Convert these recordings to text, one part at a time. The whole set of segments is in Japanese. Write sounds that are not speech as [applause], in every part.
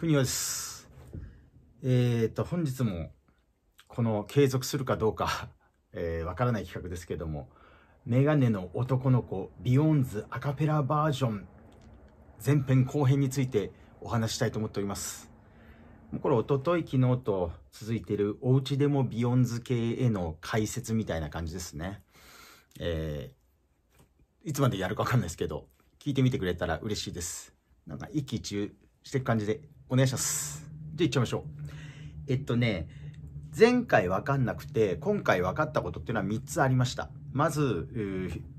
国はです。えっ、ー、と、本日も、この継続するかどうか [laughs] えー、わからない企画ですけども、メガネの男の子、ビヨンズアカペラバージョン、前編後編についてお話したいと思っております。これ、おととい、昨日と続いている、おうちでもビヨンズ系への解説みたいな感じですね。えー、いつまでやるかわかんないですけど、聞いてみてくれたら嬉しいです。なんか、一喜一憂してく感じでお願いします。じゃあ行っちゃいましょう。えっとね、前回分かんなくて、今回分かったことっていうのは3つありました。まず、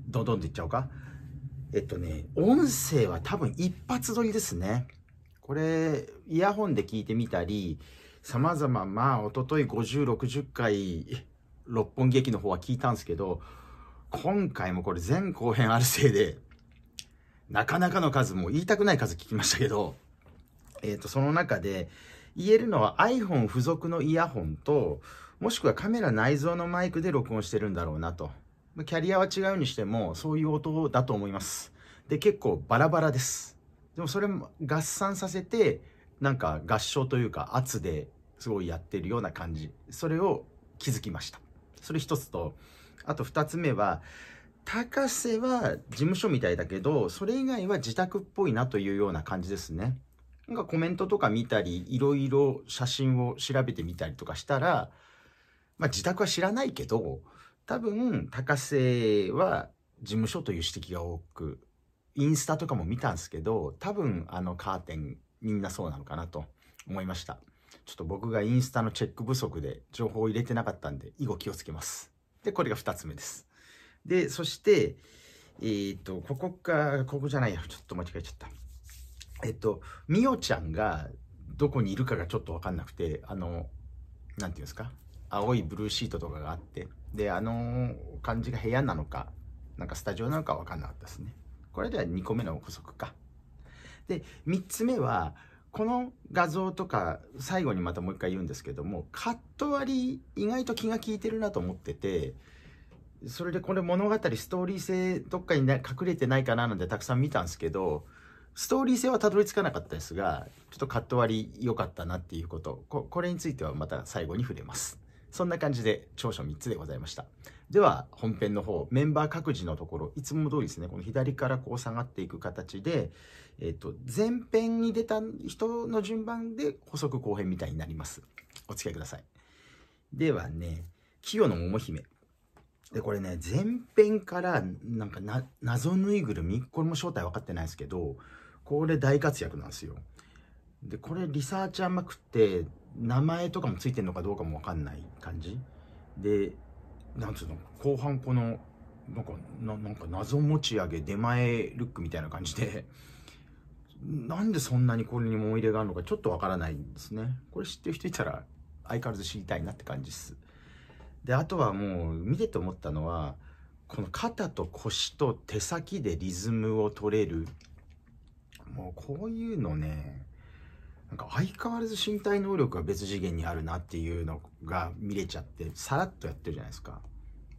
どんどんていっちゃおうか。えっとね、音声は多分一発撮りですね。これ、イヤホンで聞いてみたり、様々、まあ、おととい50、60回、六本劇の方は聞いたんですけど、今回もこれ全後編あるせいで、なかなかの数、も言いたくない数聞きましたけど、えー、と、その中で言えるのは iPhone 付属のイヤホンと、もしくはカメラ内蔵のマイクで録音してるんだろうなと。キャリアは違うにしても、そういう音だと思います。で、結構バラバラです。でもそれも合算させて、なんか合唱というか圧ですごいやってるような感じ。それを気づきました。それ一つと、あと二つ目は、高瀬は事務所みたいだけど、それ以外は自宅っぽいなというような感じですね。なんかコメントとか見たり、いろいろ写真を調べてみたりとかしたら、まあ自宅は知らないけど、多分、高瀬は事務所という指摘が多く、インスタとかも見たんですけど、多分あのカーテンみんなそうなのかなと思いました。ちょっと僕がインスタのチェック不足で情報を入れてなかったんで、以後気をつけます。で、これが2つ目です。で、そして、えっ、と、ここか、ここじゃないや。ちょっと間違えちゃった。えっと、みおちゃんがどこにいるかがちょっと分かんなくて、あの、なんていうんですか、青いブルーシートとかがあって、で、あの感じが部屋なのか、なんかスタジオなのか分かんなかったですね。これでは2個目の補足か。で、3つ目は、この画像とか、最後にまたもう一回言うんですけども、カット割り、意外と気が利いてるなと思ってて、それでこれ物語、ストーリー性どっかに隠れてないかななんてたくさん見たんですけど、ストーリー性はたどり着かなかったですがちょっとカット割り良かったなっていうことこれについてはまた最後に触れますそんな感じで長所3つでございましたでは本編の方メンバー各自のところいつも通りですねこの左からこう下がっていく形で、えっと、前編に出た人の順番で補足後編みたいになりますお付き合いくださいではね清野桃姫でこれね前編からなんか謎ぬいぐるみこれも正体分かってないですけどこれ大活躍なんですよ。で、これリサーチ甘くて、名前とかもついてるのかどうかもわかんない感じ。で、なんつうの、後半この、なんか、ななんか謎持ち上げ出前ルックみたいな感じで、なんでそんなにこれに思い入れがあるのかちょっとわからないんですね。これ知ってる人いたら相変わらず知りたいなって感じです。で、あとはもう見てて思ったのは、この肩と腰と手先でリズムを取れるもうこういうのね、なんか相変わらず身体能力が別次元にあるなっていうのが見れちゃって、さらっとやってるじゃないですか。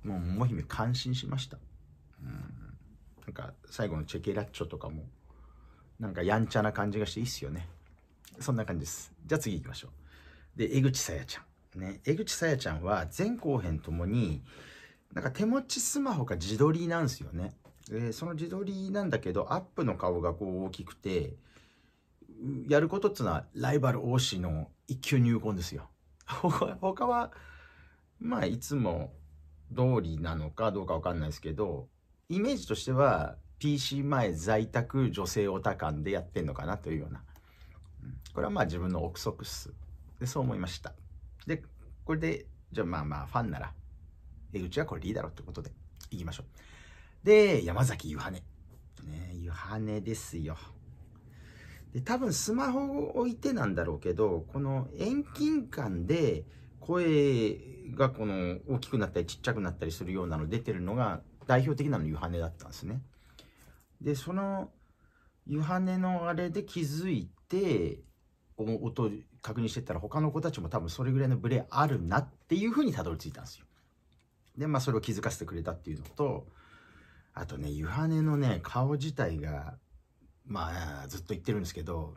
もう、もひめ感心しました。うん。なんか、最後のチェケラッチョとかも、なんかやんちゃな感じがしていいっすよね。そんな感じです。じゃあ次行きましょう。で、江口さやちゃん。ね、江口さやちゃんは前後編ともに、なんか手持ちスマホか自撮りなんですよね。でその自撮りなんだけどアップの顔がこう大きくてやることっつうのはライバル王子の一級入魂ですよ。他 [laughs] はまあいつも通りなのかどうかわかんないですけどイメージとしては PC 前在宅女性オタ感でやってんのかなというようなこれはまあ自分の憶測っすでそう思いましたでこれでじゃあまあまあファンなら江口はこれでいいだろうってことでいきましょうで、山崎ゆはね。ね、ゆはねですよ。で、多分スマホを置いてなんだろうけど、この遠近感で声がこの大きくなったりちっちゃくなったりするようなの出てるのが代表的なのゆはねだったんですね。で、そのゆはねのあれで気づいて、音確認してたら他の子たちも多分それぐらいのブレあるなっていうふうにたどり着いたんですよ。でまあそれを気づかせてくれたっていうのとあとね、湯羽のね、顔自体が、まあ、ずっと言ってるんですけど、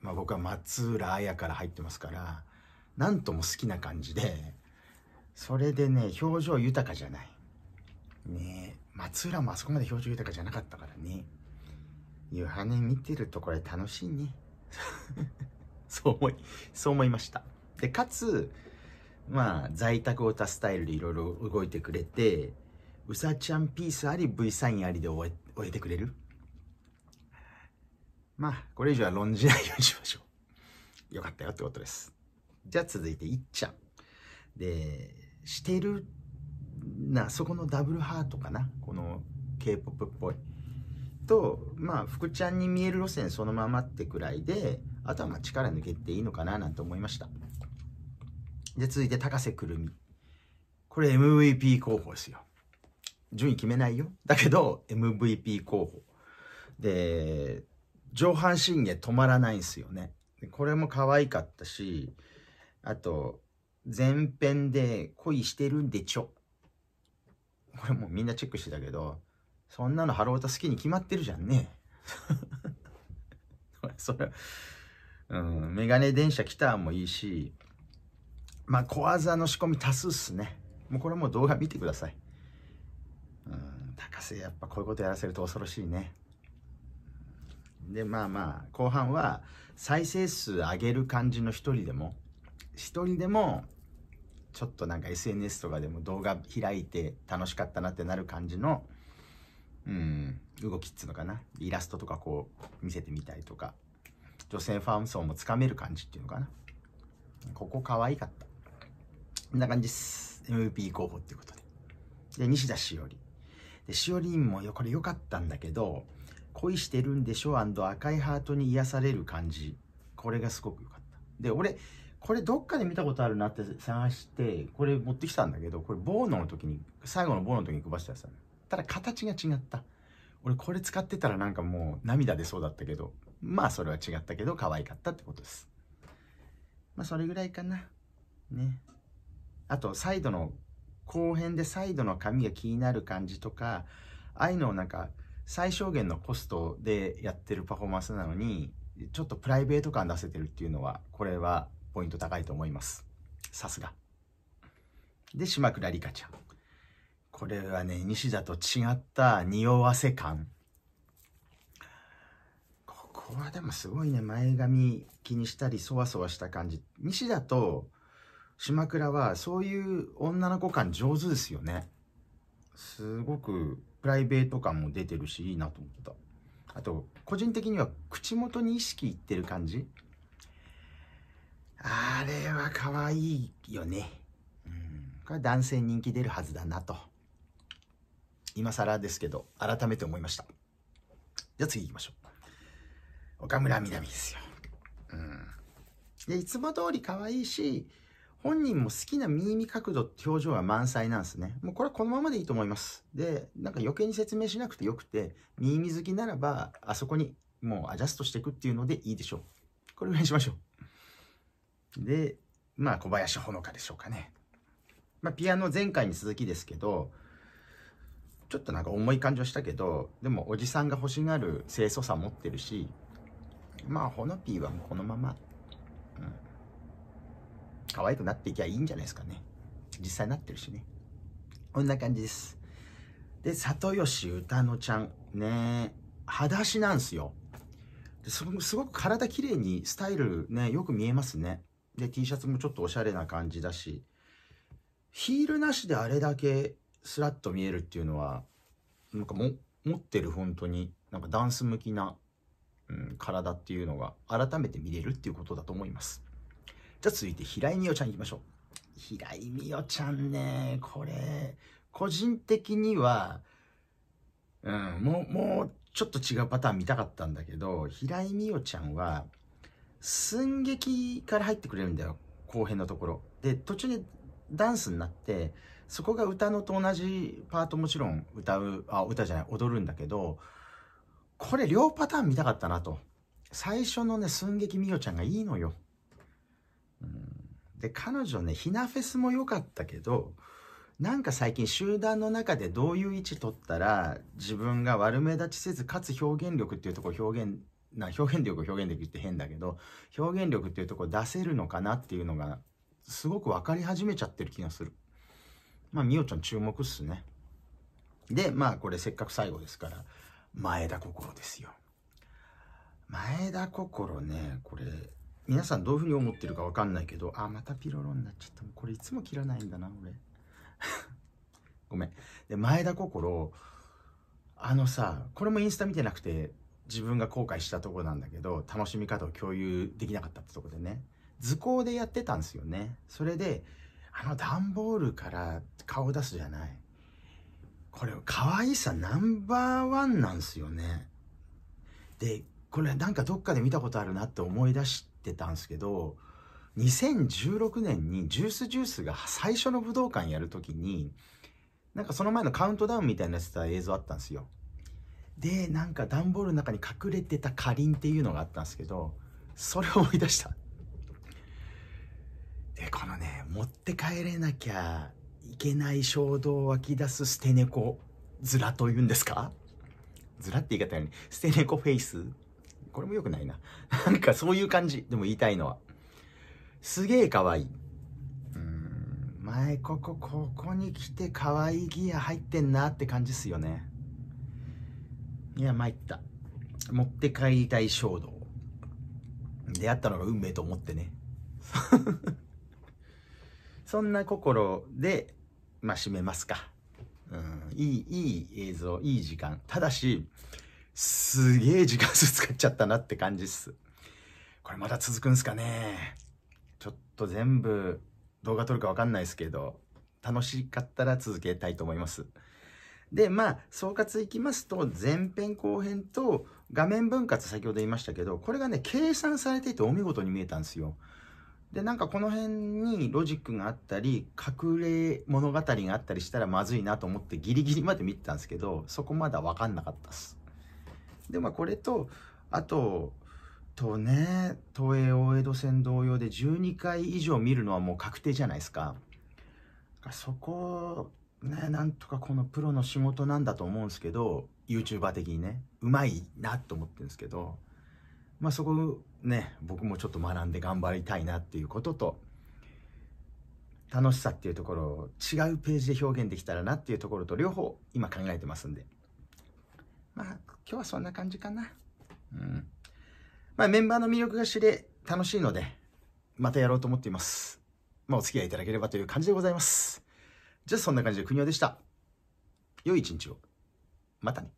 まあ僕は松浦綾から入ってますから、なんとも好きな感じで、それでね、表情豊かじゃない。ね松浦もあそこまで表情豊かじゃなかったからね。湯羽見てるとこれ楽しいね。[laughs] そう思い、そう思いました。で、かつ、まあ、在宅をたスタイルでいろいろ動いてくれて、うさちゃんピースあり V サインありで終え終えてくれるまあ、これ以上は論じないようにしましょう。[laughs] よかったよってことです。じゃあ続いて、いっちゃん。で、してるな、そこのダブルハートかな。この K-POP っぽい。と、まあ、福ちゃんに見える路線そのままってくらいで、あとはまあ力抜けていいのかななんて思いました。じゃあ続いて、高瀬くるみ。これ MVP 候補ですよ。順位決めないよ。だけど、MVP 候補。で、上半身毛止まらないんすよね。これも可愛かったし、あと、前編で恋してるんでちょ。これもうみんなチェックしてたけど、そんなのハロータ好きに決まってるじゃんね。[laughs] それ、うん、メガネ電車来たもいいし、まあ小技の仕込み多数っすね。もうこれも動画見てください。生やっぱこういうことやらせると恐ろしいねでまあまあ後半は再生数上げる感じの一人でも一人でもちょっとなんか SNS とかでも動画開いて楽しかったなってなる感じのうん動きっつうのかなイラストとかこう見せてみたりとか女性ファン層もつかめる感じっていうのかなここ可愛かったこんな感じです MVP 候補っていうことでで西田詩織で、しおりんもこれ良かったんだけど、恋してるんでしょ赤いハートに癒される感じ。これがすごく良かった。で、俺、これどっかで見たことあるなって探して、これ持ってきたんだけど、これボーノの時に、最後のボーノの時に配したやつだね。ただ形が違った。俺これ使ってたらなんかもう涙出そうだったけど、まあそれは違ったけど可愛かったってことです。まあそれぐらいかな。ね。あと、サイドの後編でサイドの髪が気になる感じとかああいうのをなんか最小限のコストでやってるパフォーマンスなのにちょっとプライベート感出せてるっていうのはこれはポイント高いと思いますさすがで島倉里香ちゃんこれはね西田と違った匂わせ感ここはでもすごいね前髪気にしたりそわそわした感じ西田と島倉はそういう女の子感上手ですよね。すごくプライベート感も出てるし、いいなと思った。あと、個人的には口元に意識いってる感じあれは可愛いよね。うん。これ男性人気出るはずだなと。今更ですけど、改めて思いました。じゃあ次行きましょう。岡村みなみですよ。うん。で、いつも通り可愛いし、本人も好きな耳角度って表情は満載なんですね。もうこれはこのままでいいと思います。で、なんか余計に説明しなくてよくて、耳好きならば、あそこにもうアジャストしていくっていうのでいいでしょう。これぐらいにしましょう。で、まあ小林ほのかでしょうかね。まあピアノ前回に続きですけど、ちょっとなんか重い感じはしたけど、でもおじさんが欲しがる清楚さ持ってるし、まあほのぴーはもうこのまま。うん可愛くなっていきゃいいんじゃないですかね。実際なってるしね。こんな感じです。で、里吉歌のちゃん。ね裸足なんすよ。ですすごく体綺麗に、スタイルね、よく見えますね。で、T シャツもちょっとおしゃれな感じだし、ヒールなしであれだけスラッと見えるっていうのは、なんかも、持ってる本当に、なんかダンス向きな、うん、体っていうのが改めて見れるっていうことだと思います。じゃあ続いて平井美桜ちゃんいきましょう。平井美桜ちゃんね、これ、個人的には、うん、もう、もうちょっと違うパターン見たかったんだけど、平井美桜ちゃんは、寸劇から入ってくれるんだよ。後編のところ。で、途中でダンスになって、そこが歌のと同じパートもちろん歌う、あ、歌じゃない、踊るんだけど、これ両パターン見たかったなと。最初のね、寸劇みよちゃんがいいのよ。で、彼女ね、ひなフェスも良かったけど、なんか最近集団の中でどういう位置取ったら自分が悪目立ちせずかつ表現力っていうところ表現な表現力を表現できるって変だけど表現力っていうとこ出せるのかなっていうのがすごく分かり始めちゃってる気がするまあみおちゃん注目っすねでまあこれせっかく最後ですから前田心ですよ前田心ねこれ皆さんどういうふうに思ってるか分かんないけどあまたピロロになっちゃったこれいつも切らないんだな俺 [laughs] ごめんで前田心あのさこれもインスタ見てなくて自分が後悔したところなんだけど楽しみ方を共有できなかったってとこでね図工でやってたんですよねそれであの段ボールから顔を出すじゃないこれ可愛さナンバーワンなんすよねでこれなんかどっかで見たことあるなって思い出してってたんですけど2016年にジュースジュースが最初の武道館やる時になんかその前のカウントダウンみたいなやつた映像あったんですよでなんか段ボールの中に隠れてたかりんっていうのがあったんですけどそれを思い出したでこのね持って帰れなきゃいけない衝動を湧き出す捨て猫面というんですかずらって言い方やね捨て猫フェイスこれも良くないな。[laughs] なんかそういう感じ。でも言いたいのは。すげえ可愛い。うん、前ここ、ここに来て可愛いギア入ってんなって感じっすよね。いや、参った。持って帰りたい衝動。出会ったのが運命と思ってね。[laughs] そんな心で、まあ、締めますか。うん、いい、いい映像、いい時間。ただし、すげえ時間数使っちゃったなって感じっす。これまだ続くんすかねちょっと全部動画撮るかわかんないですけど、楽しかったら続けたいと思います。で、まあ、総括いきますと、前編後編と画面分割、先ほど言いましたけど、これがね、計算されていてお見事に見えたんですよ。で、なんかこの辺にロジックがあったり、隠れ物語があったりしたらまずいなと思ってギリギリまで見てたんですけど、そこまだわかんなかったっす。で、まあ、これと、あと、とね、東映大江戸線同様で12回以上見るのはもう確定じゃないですか。そこ、ね、なんとかこのプロの仕事なんだと思うんですけど、YouTuber 的にね、うまいなと思ってるんですけど、まあそこね、僕もちょっと学んで頑張りたいなっていうことと、楽しさっていうところを違うページで表現できたらなっていうところと両方今考えてますんで。まあ、今日はそんな感じかな。うん。まあ、メンバーの魅力が知れ、楽しいので、またやろうと思っています。まあ、お付き合いいただければという感じでございます。じゃあ、そんな感じで、国尾でした。良い一日を。またね。